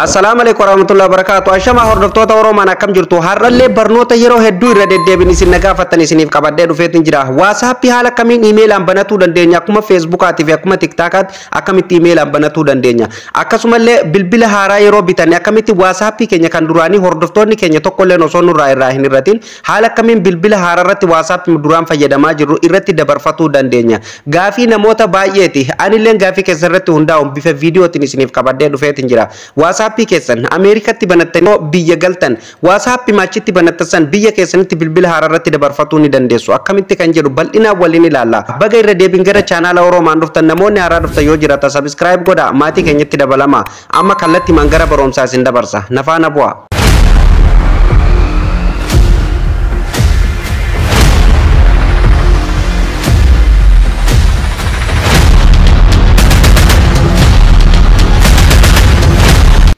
assalaam alaikum warahmatullahi wabarakatuh ashama hordoftoota oroomaan akkam jirtu har'allee barnoota yeroo hedduu irra deddeebin isin nagaafattan isiniif qabadhee dhufeetin jira waasaappii haala akkamiin iimeelaan banatuu dandeenya akkuma feesbuukaatii fi akkuma tiktaakaatti akkamitti iimeelaan banatuu dandeenya akkasumallee bilbila haaraa yeroo bitanne akkamitti waasaappii keenya kan duraanii hordoftoonni keenya tokkolleen osoo nurraa irraa hin irratin haala akkamiin bilbila haaraa irratti waasaappii duraan fayyadamaa jirru irratti dabarfatuu dandeenya gaafii namoota baay'eeti anilleen gaafii keessarratti hundaa'uun bifa viidiyootiin isiniif qabadhee dhufeetin jira waasaap waasappii keessan ameerikatti banattan immoo biyya galtan maachitti machitti san biyya keessanitti bilbila haararratti dabarfatuu ni dandeessu akkamitti kan jedhu bal'inaan waliin ilaalla baga irra deebiin gara chaanaala oroomaan dhuftan namoonni haaraa dhuftan yoo jiraata sabiskiraayib godha maatii keenyatti dabalama amma kallattii mangara barumsaa isin dabarsa nafaana bu'a.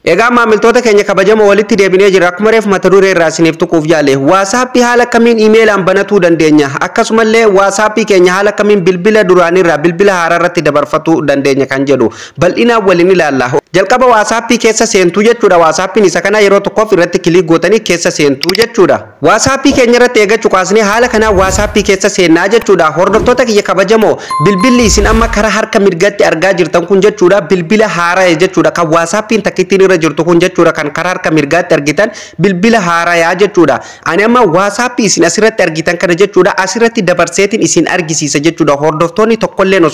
Egaa maamiltoota keenya kabajamoo walitti deebinee jira. Akkuma reef mata duree irraa isiniif tuquuf jaalle. Waasaappii haala kamiin banatuu dandeenya? Akkasumallee waasaappii keenya haala kamiin bilbila duraanirraa bilbila haaraa dabarfatuu dandeenya kan jedhu bal'inaan waliin ilaalla. jalqaba wasapi keessa seentuu yero waasaappiin isa kana yeroo tokkoof irratti kilik gootanii keessa seentuu jechuudha waasaappii keenya irratti eegachuu kaasnee haala kanaan waasaappii keessa seennaa to taki kiyya kabajamoo bilbilli sin amma kara harka mirgatti argaa jirtan kunja jechuudha bilbila cura jechuudha kan waasaappiin takkittiin irra jirtu kunja cura kan kara harka mirgaatti argitan bilbila aja jechuudha ani amma waasaappii isin asirratti argitan kana ti dabar setin isin to kolle no tokkolleen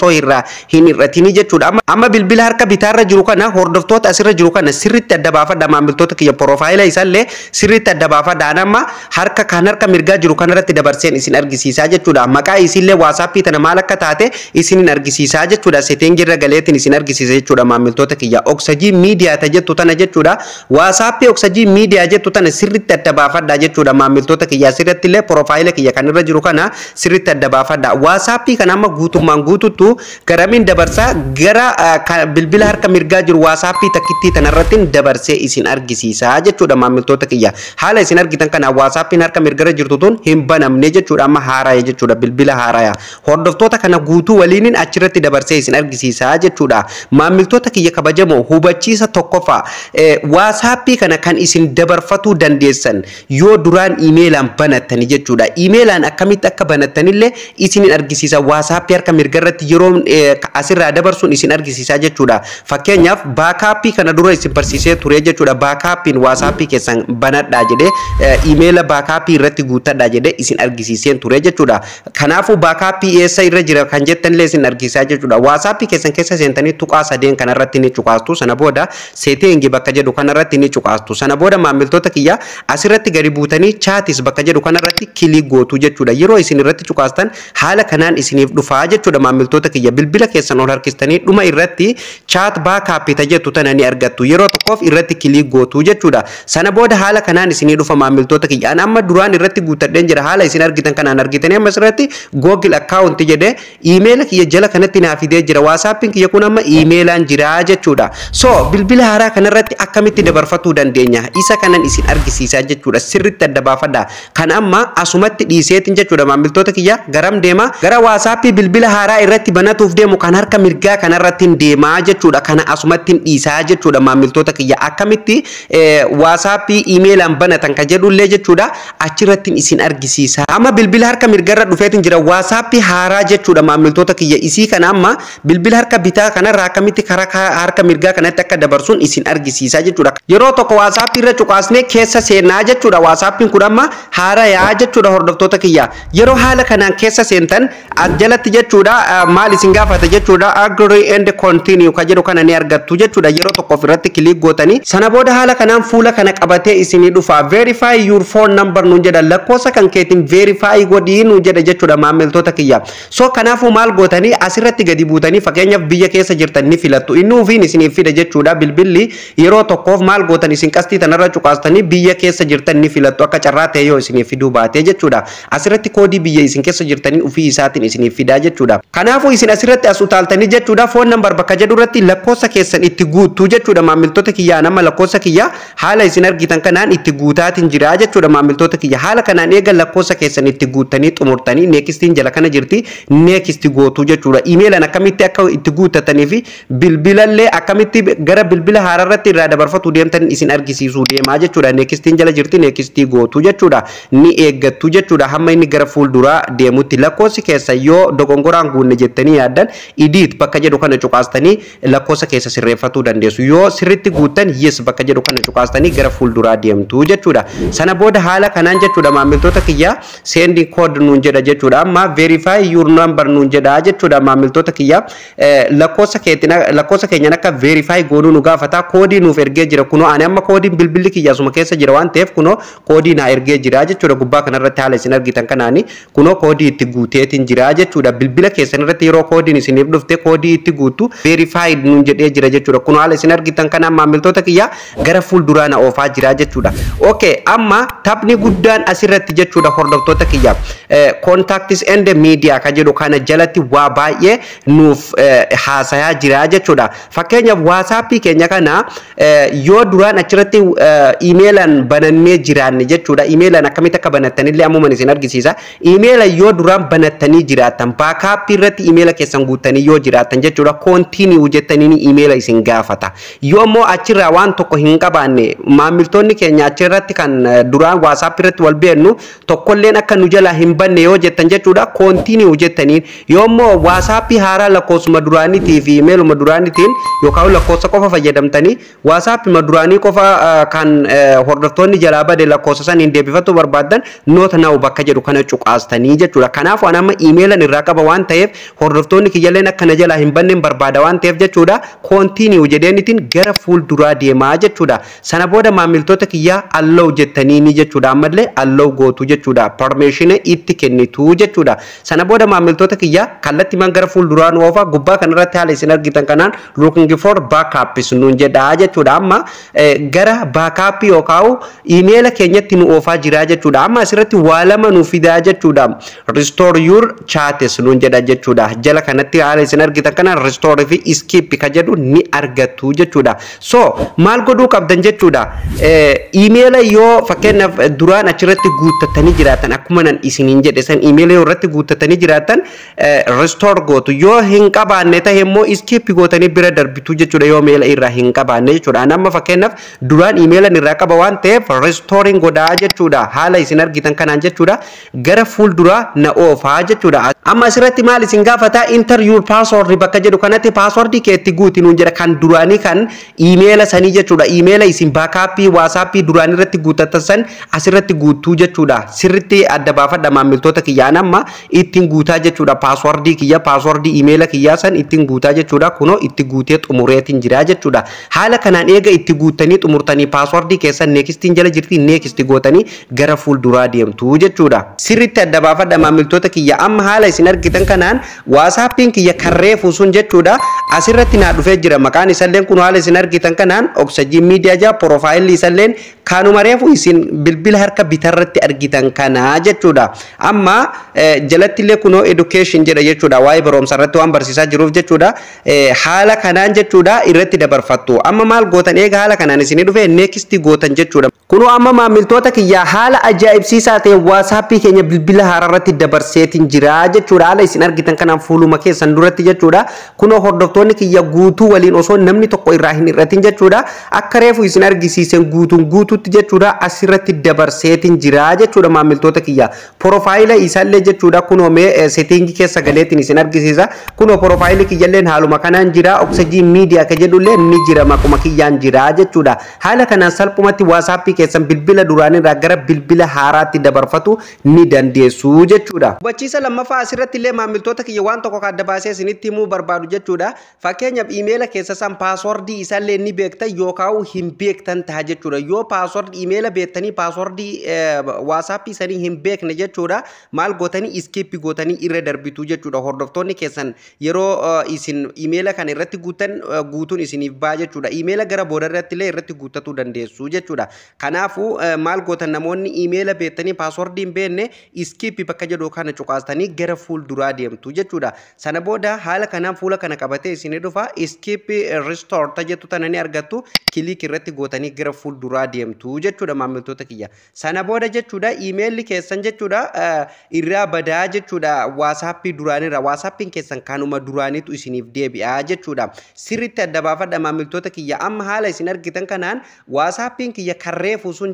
hini rati hin aja cura amma bilbila harka bitaarra jiru kana hordoftoota asirra jiru kana sirritti adda baafadha. Maamiltoota kiyya piroofaayila isaallee sirriitti adda baafadha. Amma harka kan harka mirgaa jiru kanarratti dabarseen isin argisiisaa jechuudha. Maqaa isinillee waasaappii tana maal akka taate isin hin argisiisaa jechuudha. Seetingii jirra galeetiin isin argisiisa jechuudha maamiltoota kiyya. Oksajii miidiyaa ta jettu tana jechuudha. waasaappii oksajii miidiyaa jettu tana sirriitti adda baafadha jechuudha maamiltoota kiyya. illee piroofaayila kiyya kan irra jiru kana sirriitti adda baafadha. waasaappii kana amma guutummaan guututtu garamiin dabarsaa gara bilbila harka mirgaa jiru waasappii. takiti tanaratin dabar se isin saja cuda mamil to kiyya hala isin tan kana hawaasaafin harka mirgara jirtu tun hin cuda ma amma je ya, cuda bilbila to ya. takana gutu walinin acirati dabar se isin saja cuda to jechuudha iya kabajamo kiyya sa tokofa e wasapi kana kan isin dabar fatu dabarfatuu dandeessan yoo imelan imeelaan banattani cuda imelan akkamitti akka sa isinin argisiisa mirgara harka e asira asirraa sun isin saja jechuudha fakkeenyaaf ba bakapi kana dura isi isin barsiisee ture jechuudha. Baakaappiin kesang fi keessan banadhaa eh, email bakapi reti guta daje de isin argisiiseen ture jechuudha. Kanaafuu bakapi esa iya, ira jira kan jettanillee isin argisiisaa kesang Waasaappi keessan keessa seentanii tuqaa sadeen kanarratti ni astu Sana booda seeteengi duka jedhu kanarratti ni astu Sana boda booda maamiltoota kiyya asirratti gadi buutanii chaatis bakka jedhu kanarratti kilii tuja cuda yero isin irratti cuqaastan haala kanaan isiniif dhufaa jechuudha maamiltoota kiyya bilbila kesan ol harkistanii dhuma irratti chaat baakaappii tajaajilu hojjetu tanani argattu yero tokkoof irratti kili gootuu jechuudha sana booda haala kanaan isinii dhufa maamiltoota kiyya an amma duraan irratti guutadheen jira haala isin argitan kanaan argitan amma irratti google account jedhee iimeela kiyya jala kanatti naa fidee jira waasaappiin kiyya kun amma iimeelaan jira jechuudha so bilbila haaraa kanarratti akkamitti dabarfatuu dandeenya isa kanan isin argisiisaa jechuudha sirritti adda baafadha kan amma asumatti dhiiseetiin jechuudha maamiltoota kiyya garam dema gara waasaappii bilbila haaraa irratti banatuuf deemu kan harka mirgaa dema deemaa jechuudha kana asumatti isa isaa jechuudha maamiltoota kiyya akkamitti e, email iimeelaan banatan ka leje chuda achiratin isin argisisa ama bilbil harka mirgarra dhufeetiin jira waasaappii haaraa jechuudha tota kiya isi kana ama bilbil harka kana kanarraa akkamitti karaa harka ga kana takka dabarsun isin yero argisiisa jechuudha. Yeroo tokko waasaappii irra cuqaasnee chuda wasapi kurama hara ya amma chuda yaa'aa jechuudha kiya yero hala kana kesa sentan seentan as chuda e, mali singa fata gaafata chuda agree and continue ka kana ni argatu jechuudha jechuudha yeroo tokkoof irratti kili gotani sana boda hala kana fula kana qabatee isini dufa verify your phone number nunja jedha lakkoofsa kan keetiin verify nunja nuun jedha mamel to takiya so kanaafuu mal gotani asirati gadi buutanii fakkeenyaaf biyya keessa jirtan ni filattu inu ufiin isiniif fida jechuudha bilbilli yeroo tokkoof maal gootan isin qastii tanara cuqaastanii biya kesa jirtan ni filattu akka carraa ta'e yoo isiniif fiduu baatee jechuudha biya koodii biyya isin keessa jirtanii ufii isaatiin isiniif fidaa jechuudha kanaafuu isin asirratti asutal tani jechuudha phone number bakka jedhu irratti lakkoofsa keessan itti guuttuu kiyyaa nama lakkoofsa kiyyaa haala isin argitan kanaan itti guutaatiin jiraa jechuudha maamiltoota kiyya haala kanaan eegan lakkoofsa keessan itti guuttanii xumurtanii neekistiin jala kana jirti neekisti gootuu jechuudha imeelan akkamitti akka itti guuttatanii fi bilbilallee akkamitti gara bilbila haararratti irraa dabarfatu deemtan isin argisiisuu deemaa jechuudha neekistiin jala jirti neekistii gootuu jechuudha ni eeggattu jechuudha hamma inni gara fuulduraa lakkoofsi keessa yoo dogongoraan guunne jettanii yaaddan idiit bakka jedhu kana cuqaastanii dan desu yo siriti guten yes bakka jedhu kan kasta ni gara tu je cuda sana boda booda haala cuda jechuudha tota kiyya sendi code nuun je cuda ma verify your number nuun jedha jechuudha Lakosa kiyya lakosa keenyan akka verify goonuu nu fata kodi nu verge jira kuno ane amma koodiin bilbilli kiyya asuma keessa jira wan tef kuno kodi na erge jira jechuudha gubbaa hala sinar gitan kanani kuno kodi koodii gute tin jira jechuudha bilbila keessan irratti kodi ni sinib dhufte kodi itti gutu verified nuun jedhee jira cuda jechuudha kunaala isin argitan kanaan to takiya gara fuulduraa na ofa oh, jira chuda okay amma taphni chuda asirratti jechuudha hordoftoota ya. eh, kiyyaa contacts and media eh, ya, kan do ah, kana jalatti waa baay'ee nuuf haasayaa jira jechuudha fakkeenyaaf waasaapii keenya kana yoo duraan achirratti eh, imeelaan banannee jiraanne jechuudha imeelaan akkamitti akka banattanillee ammuman isin argisiisa imeela yoo duraan banattanii jiraatan baakaappii irratti imeela keessan guuttanii yoo chuda continue je tanini email ising gaafata yoommoo achirraa waan tokko hin qabaanne maamiltoonni keenya achirratti kan duraan waasaap irratti wal beennu tokkolleen akka nu jalaa hin banne yoo jettan jechuudha koontiiniyu jettaniin yoommoo waasaappii haaraa lakkoofsuma duraaniitii fi imeeluma duraaniitiin yookaan lakkoofsa qofa fayyadamtanii waasaappima duraanii qofa kan hordoftoonni jalaa bade lakkoofsa saniin deebifatu barbaadan noota naa'u bakka jedhu kana cuqaastanii jechuudha. Kanaaf waan amma iimeelan irraa qaba waan ta'eef hordoftoonni kiyyalleen na jalaa hin banneen barbaada waan ta'eef jechuudha koontiiniyu hojedeen itin gara fuulduraa deemaa jechuudha sana boda booda maamiltoota kiyyaa allau jettaniini jechuudha ammallee allau gootu jechuudha parmeeshina itti kennitu jechuudha sana booda maamiltoota kiyyaa kallatti man gara fuulduraa nu oofa gubbaa kanarratti haala isin argitan kanaan looking for baakaappis nuun jedhaa jechuudha amma e, gara baakaappi yookaan imeela keenyatti nu oofaa jira jechuudha amma asirratti waa lama nu fidaa jechuudha restore your chat nuun jedha jechuudha jala kanatti haala isin argitan kanaan restore fi skip ka jedhu ni argatu jechuda so maal godhuu qabdan jechuudha eh, imeela yoo fakkeenyaaf duraan achirratti guuttatanii jiraatan akkuma nan isiniin jedhe san imeela yoo irratti yo eh, restore go to yo hin qabaanne ta'e immoo iskiippi gootanii bira darbitu jechuda yo meela irraa hin qabaanne jechuudha duran fakkeenyaaf duraan imeelan irraa qaba waan restoring restoorin godhaa jechuudha hala isinar argitan kanaan jechuudha gara dura na oofaa jechuda amma asirratti mal isin fata intarviyuu password bakka jedhu kanatti password ke tigu nuun jedha kan durani kan iimeela sanii jechuudha isim isin baakaappii durani duraanii irratti guutattan san gutu je chuda sirritti adda baafadha maamiltoota kiyyaan amma ittiin guutaa jechuudha paaswordii kiyya paaswordii email kiyyaa san ittiin guutaa kuno kunoo itti guutee xumureetiin jira jechuudha haala kanaan eega itti guuttanii xumurtanii paaswordii kesa neekistiin jala jirti neekisti gootanii gara tu je chuda sirritti adda baafadha maamiltoota kiyya am haala isin argitan kanaan kiya karre fusun je chuda asirratti na dufe jira maka maqaan isalleen kun haala isin argitan kanaan oksajii miidiyaa jaa porofaayilli isalleen Kaanumareefu isin bilbila harka bitarratti argitan kana jechuudha. Amma jalatti illee kunoo education jedha jechuudha. Waa'ee barumsa irratti waan barsiisaa jiruuf jechuudha. Haala kanaan jechuudha irratti dabarfattu. Amma maal gootan eega haala kanaan isin dhufe next gootan jechuudha. Kunoo amma maamiltoota kiyyaa haala ajaa'ibsiisaa ta'e waasappii keenya bilbila haararratti dabarseetiin jira jechuudha. Haala isin argitan kanaan fuuluma keessan duratti jechuudha. Kunoo hordoftoonni kiyya guutuu waliin osoo namni tokko irraa hin hir'atin jechuudha. Akka reefu isin argisiisen guutuun guutuu guutuutti jechuudha asirratti dabarseetiin jira jechuudha maamiltoota kiyya. Porofaayila isaallee jechuudha kunoo mee eh, seetingii keessa galeetiin isin argisiisa. Kunoo porofaayili kiyyallee haaluma kanaan jira. Oksijii miidiyaa ka jedhullee ni jira maquma jira jechuudha. Haala kanaan salphumatti waasaappii keessan bilbila duraanirraa gara bilbila haaraatti dabarfatu ni dandeessu jechuudha. Hubachiisa lammaffaa asirratti illee maamiltoota kiyya waan tokko kaadda baasee isinitti himuu barbaadu jechuudha. Fakkeenyaaf iimeela keessa san paaswoordii isaallee paaswordii imeela beektanii paaswordii eh, waasappii sanii hin beekne jechuudha maal gotanii iskiippi gootanii irra darbitu jechuudha hordoftoonni keessan yeroo eh, isin imeela kana irratti guutan eh, guutuun isiniif baa jechuudha imeela gara booda irratti illee irratti guuttatuu dandeessu jechuudha kanaafu maal gootan namoonni imeela beektanii paaswordii hin beekne iskiippi bakka jedhu kana cuqaastanii gara fuulduraa deemtu jechuudha sana booda haala kanaan fuula kana qabatee isinii dhufa iskiippi ristoorta jettu tana ni argattu kiliik irratti gootanii gara fuulduraa deemtu jechuudha maamiltoota kiyya. Sana booda jechuudha iimeelli keessan jechuudha eh, irraa badaa jechuudha waasaappii duraanirra waasaappiin keessan kaanuma duraanitu isiniif deebi'a jechuudha. adda baafadha maamiltoota kiyya amma haala isin argitan kanaan kiyya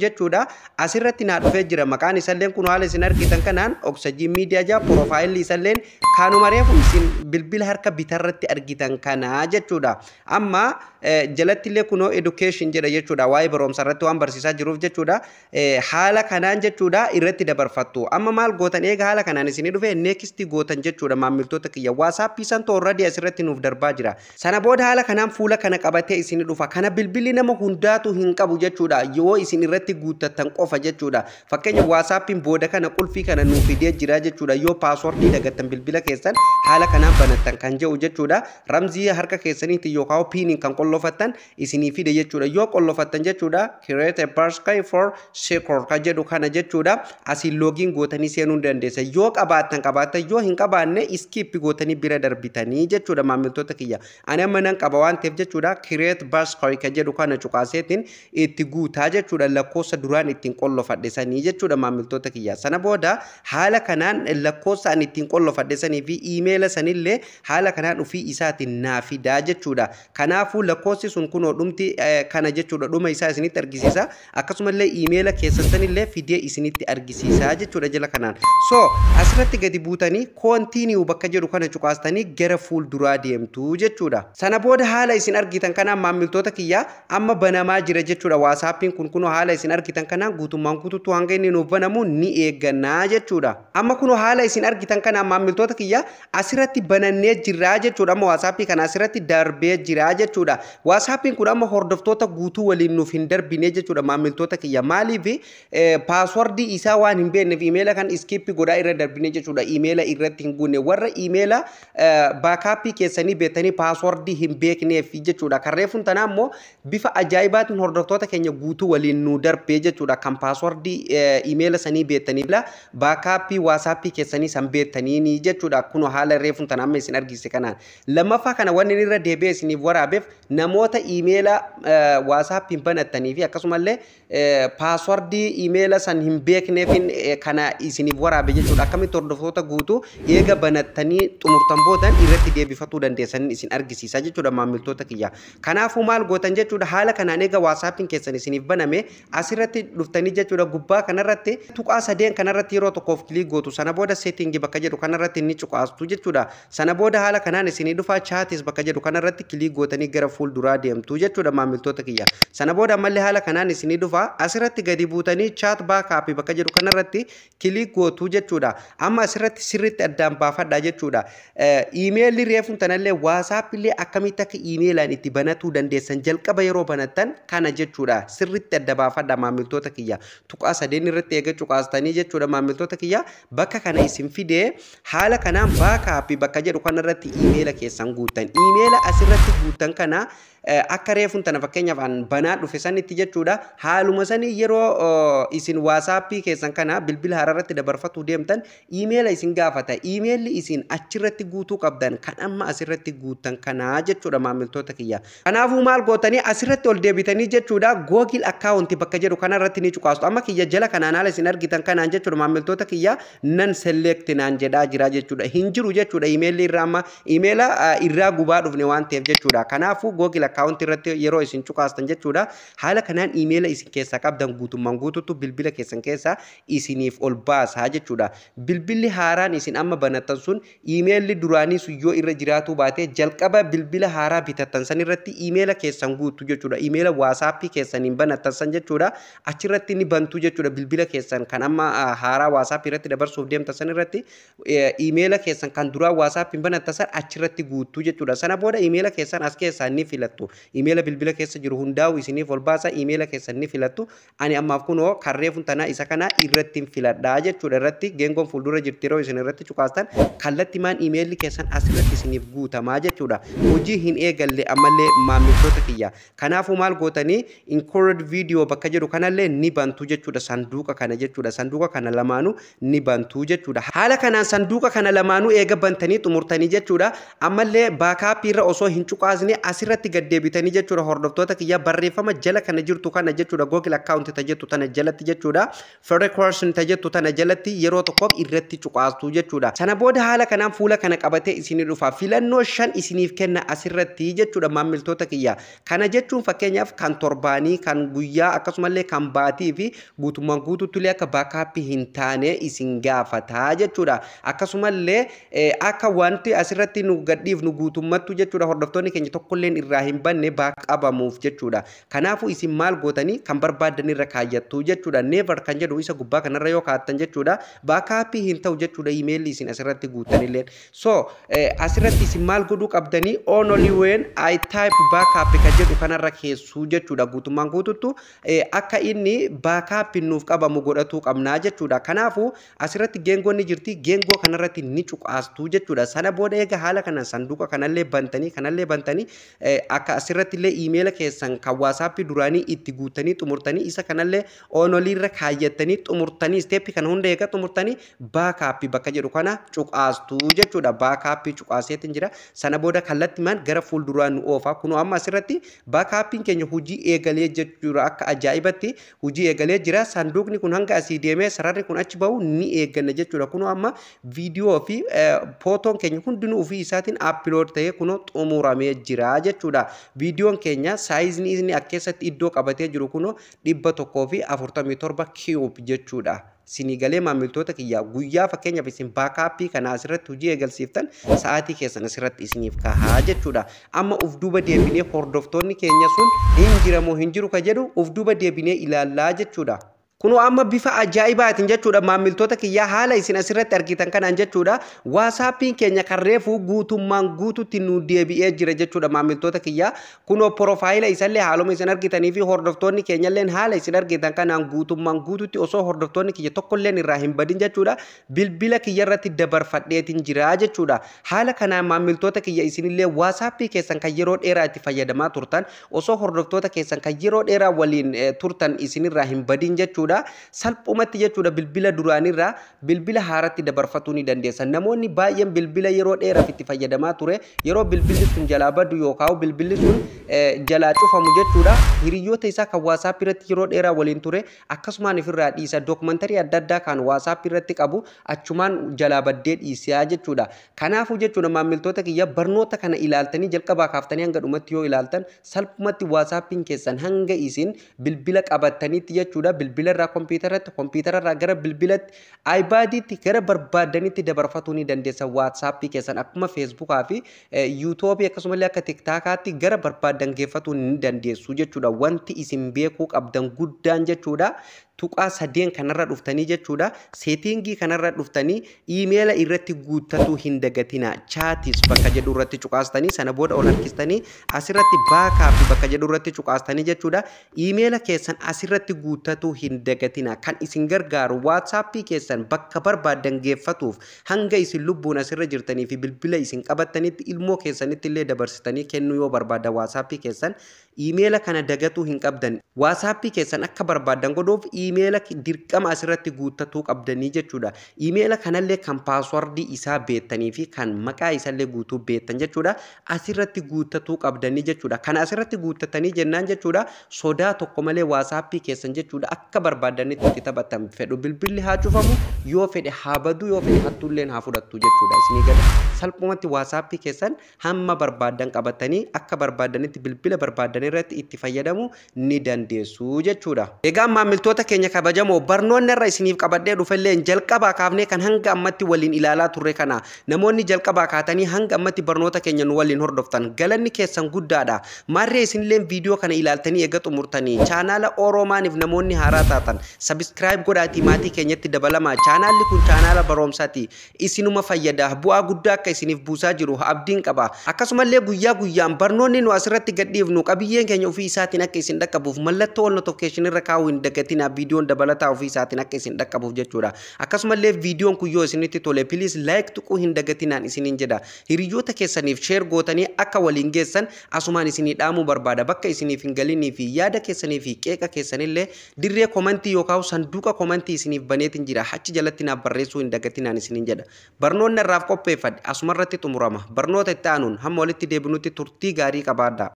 jechuudha asirratti dhufee jira maqaan kun haala isin argitan kanaan obsajii miidiyaa jaa piroofaayilli isalleen kaanuma reefu isin bilbila harka bitarratti argitan kana jechuudha. Amma eh, jalatti illee kunoo education jeda jedha jechuudha waa'ee jiruf je chuda barsiisaa jiruuf jechuudha haala eh, kanaan jechuudha tidak dabarfattu amma mal maal gootan eega haala kanaan isinii dhufe neekistii gootan jechuudha maamiltoota kiyya pisan to radi asirratti nuf dar bajira sana booda haala kanaan fuula kana qabatee isinii dhufa kana bilbilli nama hundaatu hin qabu yo guta isin irratti guuttattan qofa jechuudha fakkeenya pin boda kana qulfii kana nuuf hidee jira yo password di dagattan bilbila keessan hala kanan banatan kan jedhu chuda ramzi ya harka yo yookaan pinin kan qollofattan isini fide jechuudha yoo qollofattan jechuudha create a sky for secure ka jedhu kana jechuudha asiin loogiin gootanii seenuu ni dandeessa yoo qabaattan qabaattan yoo hin qabaanne iskiippi gootanii bira darbitanii jechuudha maamiltoota kiyya ani amma nan qaba waan ta'eef jechuudha create sky ka jedhu kana cuqaaseetiin itti guutaa jechuudha lakkoofsa duraan ittiin qollofadhisanii jechuudha maamiltoota kiyya sana booda haala kanaan lakkoofsa ani ittiin qollofadhisanii fi iimeela sanillee haala kanaan ufii isaatiin naa fidaa jechuudha kanaafuu lakkoofsi sun kunoo dhumti Eh, kana jechuudha dhuma isaa isinitti argisiisa akkasumallee iimeela keessattanillee fidee isinitti argisiisa jechuudha jala kanaan so asirratti gadi buutanii koontiiniyuu bakka jedhu kana cuqaastanii gara fuulduraa deemtu jechuudha sana booda haala isin argitan kanaan maamiltoota kiyyaa amma banamaa jira jechuudha waasaappiin kun kunoo haala isin argitan kanaan guutummaan guututu hanga inni nuuf banamu ni eeggannaa jechuudha amma kunoo haala isin argitan kanaan maamiltoota kiyya asirratti banannee jirraa jechuudha amma waasaappii kana asirratti darbee jiraa jechuudha waasaappii kun amma hordofaa hordoftoota guutuu waliin nuuf hin darbine jechuudha maamiltoota kiyya maaliif paaswardii isaa waan hin beekneef imeela kan iskiippi godhaa irra darbine jechuudha imeela irratti hin guunne warra imeela baakaappii keessanii beettanii paaswardii hin beekneef jechuudha karreefuun tanaa immoo bifa ajaa'ibaatiin hordoftoota keenya guutuu waliin nu darbee jechuudha kan paaswardii imeela sanii beettanii beektanii baakaappii waasaappii keessanii san beektanii jechuudha kun haala reefuun tanaa amma isin argisiise kanaan lammaffaa kana wanni irra deebi'ee isiniif waraabeef namoota imeela Eh, waasaap hin banattanii fi akkasumallee eh, paaswardii imeela san hin beekneefin eh, kana isiniif waraabe jechuudha. tani hordoftoota guutuu eega banattanii xumurtan boodan bifatu dan dandeessan isin saja argisiisa jechuudha maamiltoota kiyya. Kanaafuu maal gootan jechuudha haala kanaan eega waasaappiin keessan isini baname asirratti dhuftanii jechuudha gubbaa kanarratti tuqaa sadeen kanarratti yeroo kau kilii gootu sana boda settingi seetingi bakka jedhu kanarratti ni cuqaastu jechuudha. Sana boda isini haala kanaan isinii dhufaa chaatis bakka jedhu kanarratti kilii gootanii gara fuulduraa deemtu jechuudha mamil maamiltoota kiyya sana booda ammallee haala kanaan isinii dhufa asirratti gadi buutanii chaat baakaap bakka jedhu kanarratti kilik gootuu jechuudha amma asirratti sirritti addaan baafadhaa jechuudha iimeelli reefuun tanallee waasaappillee akkamitti akka iimeelaan itti banatuu dandeessan jalqaba yeroo banattan kana jechuudha sirritti adda baafadhaa maamiltoota kiyya tuqaa sadeen irratti eega cuqaastanii jechuudha maamiltoota kiyya bakka kana isin fidee haala kanaan baakaap bakka jedhu kanarratti iimeela keessan guuttan iimeela asirratti guuttan kana akka eh, reefuun tana fakkeenyaaf an banaa dhufe sanitti jechuudha haaluma sanii yeroo isin waasaappii keessan kana bilbila hararratti dabarfatuu deemtan email isin gaafata iimeelli isin achirratti guutuu qabdan kan amma asirratti guutan kanaa jechuudha maamiltoota kiyya kanaafuu maal gootanii asirratti ol deebitanii jechuudha googil akkaawunti bakka jedhu kanarratti ni cuqaastu amma kiyya jala kanaan haala isin argitan kanaan jechuudha maamiltoota kiyya nan selektinaan jedhaa jira jechuudha hin jiru jechuudha iimeelli irraa amma iimeela irraa gubaa dhufne waan ta'eef jechuudha kanaafuu googil akkaawunti irratti yeroo isin isin cuqaastan jechuudha haala kanaan email isin keessaa qabdan guutummaan guututu bilbila keessan keessaa isiniif ol baasaa jechuudha bilbilli haaraan isin amma banattan sun email duraanii suyyoo irra jiraatu baate jalqaba bilbila haaraa bitattan san irratti email keessan guutu jechuudha iimeela waasaappii keessaniin banattan san jechuudha achirratti ni bantu jechuudha bilbila keessan kan amma haaraa waasaappii irratti dabarsuuf deemtan san irratti e, iimeela keessan kan duraa waasaappii banattan san achirratti guutu jechuudha sana booda email keessan as keessaa ni filattu iimeela bilbila keessan keessa jiru hundaa'u isinii ol baasa iimeela keessan ni filattu ani ammaaf kunoo karreefun tanaa isa kana irratti hin filadhaa e jechuudha irratti geengoon fuuldura jirti yeroo isin irratti cuqaastan kallatti maan iimeelli keessan guta, isiniif guutamaa uji hojii hin eegalle ammallee maamiltoota kiyya kanaafu maal gootanii incorrect video bakka jedhu kanallee ni bantu jechuudha sanduuqa kana jechuudha sanduuqa kana lamaanuu ni bantu jechuudha haala kanaan sanduuqa kana lamaanuu eega bantanii xumurtanii jechuudha ammallee baakaappiirra osoo hin cuqaasne asirratti gaddeebitanii jechuudha hordofanii hordoftoota kiyyaa barreeffama jala kana jirtu kana jechuudha google akkaawunti tajettu tana jalatti jechuudha ferekoorsin tajettu tana jalatti yeroo tokkoof irratti cuqaastu jechuudha sana booda haala kanaan fuula kana qabatee isini dhufa filannoo shan isiniif kenna asirratti jechuudha maamiltoota kiyya kana jechuun fakkeenyaaf kan torbaanii kan guyyaa akkasumallee kan baatii fi guutummaan guututtullee akka baakaappii hin taane isin gaafataa jechuudha akkasumallee eh, akka wanti asirratti nu nu guutummattu jechuudha hordoftoonni keenya tokkolleen irraa hin banne abam beekamuuf jechuudha. Kanaafuu isin maal gootanii kan barbaaddan je kaayattu jechuudha. Neevar kan jedhu isa gubbaa kanarra yoo kaattan jechuudha. Baakaappii hin ta'u jechuudha iimeelli isin gutani guutanilleen. So eh, isi mal maal godhuu on only when I type backup kan jedhu kanarra keessuu jechuudha. tu eh, akka inni baakaappi nuuf qabamu godhatuu qabnaa jechuudha. kanafu asirratti gengo ni jirti. kana rati ni as cuqaastuu chuda Sana hala kana sanduka kana le bantani kana le bantani eh, akka asirratti le email hoteela keessan kan waasaappi duraanii itti guutanii xumurtanii isa kanallee oonoliirra kaayyattanii xumurtanii isteeppi kana hunda eegaa xumurtanii baakaappi bakka jedhu kana cuqaastuu jechuudha. Baakaappi cuqaaseetiin jira. Sana booda kallatti maan gara fuulduraan nu oofaa. kunu amma asirratti baakaappiin keenya hojii eegalee jechuudha akka ajaa'ibatti hojii eegalee jira. Sanduuqni kun hanga asii deemee sararri kun achi bahu ni eegganna jechuudha. Kunu amma viidiyoo fi footoon keenya hundinuu ofii isaatiin appilood ta'ee kunoo xumuramee jira jechuudha. Viidiyoon keenya saayizni inni akkeessatti iddoo qabatee jiru kun dhibba tokkoo fi afurtamii torba kiyuub jechuudha. Sinii galee maamiltoota kiyyaa guyyaa fakkeenyaaf isin baakaappii kana asirratti hojii eegalsiiftan sa'aatii keessan asirratti isiniif kahaa jechuudha. Amma uf duuba deebinee hordoftoonni keenya sun hin jiramoo hin jiru ka jedhu uf duuba deebinee ilaallaa jechuudha. Kuno amma bifa ajaa'ibaatiin jechuudha maamiltoota kiyyaa haala isin asirratti argitan kanaan jechuudha waasaappiin keenya gutu guutummaan guututti nu deebi'ee jira mamil jechuudha maamiltoota kiyyaa kunoo porofaayila isallee haaluma isin argitanii fi hordoftoonni keenyalleen haala isin argitan kanaan guutummaan guututti osoo hordoftoonni kiyya tokkolleen irraa hin badin jechuudha bilbila kiyya irratti tin jira jechuudha haala kanaan maamiltoota kiyya isinillee waasaappii keessan kan era dheeraa itti fayyadamaa turtan osoo hordoftoota keessan kan yeroo dheeraa waliin eh, turtan isinirraa hin badin jechuudha jechuudha salphumatti jechuudha bilbila duraanirraa bilbila haaratti dabarfatuuni dandeessan namoonni baay'een bilbila yeroo dheeraaf itti fayyadamaa ture yeroo bilbilli sun jalaa badu yookaan bilbilli sun eh, jalaa cufamu jechuudha hiriyoota teisa kan pirat yero yeroo walinture waliin ture isa ofirraa dhiisa dookumantarii adda addaa kan waasaap irratti qabu achumaan kana baddee dhiisaa jechuudha kanaafuu jechuudha maamiltoota kiyya barnoota kana umat jalqabaa kaaftanii hanga dhumatti yoo ilaaltan salphumatti waasaappiin keessan hanga isin bilbila tia jechuudha bilbila irraa kompiitarratti kompiitararraa gara bilbilatti aybaadiitti gara barbaadanitti dabarfatuni dandeessan waatsaappii Facebook afi eh, YouTube ya yuutoobii ketik akka tiktaakaatti gara barbaaddan dan dia dandeessu jechuudha wanti isin beekuu qabdan guddaan da tuqaa sadeen kanarra dhuftanii jechuudha seetingii kanarra dhuftanii iimeela irratti guuttatuu hin dagatina chaatis bakka jedhu irratti cuqaastanii sana booda ol harkistanii asirratti baakaaf bakka jedhu irratti cuqaastanii jechuudha iimeela keessan asirratti guuttatuu hin dagatina kan isin gargaaru waatsaappii keessan bakka barbaaddan geeffatuuf hanga isin lubbuun asirra jirtanii fi bilbila isin qabattanitti ilmoo keessanitti illee dabarsitanii kennuu yoo barbaada waatsaappii keessan iimeela kana dagatuu hin qabdan waasaappii keessan akka barbaaddan godhuuf iimeela dirqama asirratti guuttatuu qabdanii jechuudha iimeela kanallee kan paaswardii isaa beektanii fi kan maqaa isaallee guutuu beektan jechuudha asirratti guuttatuu qabdanii jechuudha asirratti guuttatanii jennaan jechuudha sodaa tokko malee waasaappii keessan jechuudha akka barbaadanitti itti taphatan fedhu bilbilli haa cufamu yoo fedhe haa baduu yoo fedhe haa fudhattu jechuudha isinii salphumatti keessan hamma barbaadan qabatanii akka bilbila isaanii irratti dia fayyadamuu ni Ega mamil tua maamiltoota kabajamo barno barnoonni irra isiniif qabadhee dhufallee jalqabaa kaafnee kan hanga mati walin ilala turre kana namoonni jalqabaa kaatanii hanga ammatti barnoota keenya nu waliin hordoftan galanni keessan guddaadha. video isinillee viidiyoo kana ilaaltanii eega xumurtanii chaanaala Oromaaniif haratatan. Subscribe taatan sabiskiraayib mati maatii keenyatti dabalamaa. Chaanaalli kun barom sati. isinuma fayyada bu'aa gudda akka isiniif buusaa jiru abdiin qaba. yam guyyaa guyyaan barnoonni nu asirratti gadhiifnu Kabi baadiyyeen keenya ofii isaatiin akka isin dhaqqabuuf mallattoo wal notifikashinirra kaa'uu hin daggatina viidiyoon dabalataa ofii isaatiin akka isin dhaqqabuuf jechuudha. Akkasumallee viidiyoon kun yoo isinitti tole piliis laayik tuquu hin daggatinaan isiniin jedha. Hiriyoota keessaniif sheer gootanii akka waliin geessan asumaan isinii dhaamuu barbaada. Bakka isiniif hin galinii fi yaada keessanii fi qeeqa keessanillee dirree komantii yookaan sanduuqa komantii isiniif baneetiin jira. Hachi jalatti naaf barreessuu hin daggatinaan isiniin jedha. Barnoonni irraaf qopheeffadhe asumarratti xumurama. Barnoota itti aanuun hamma walitti deebinutti turtii gaarii qabaadha.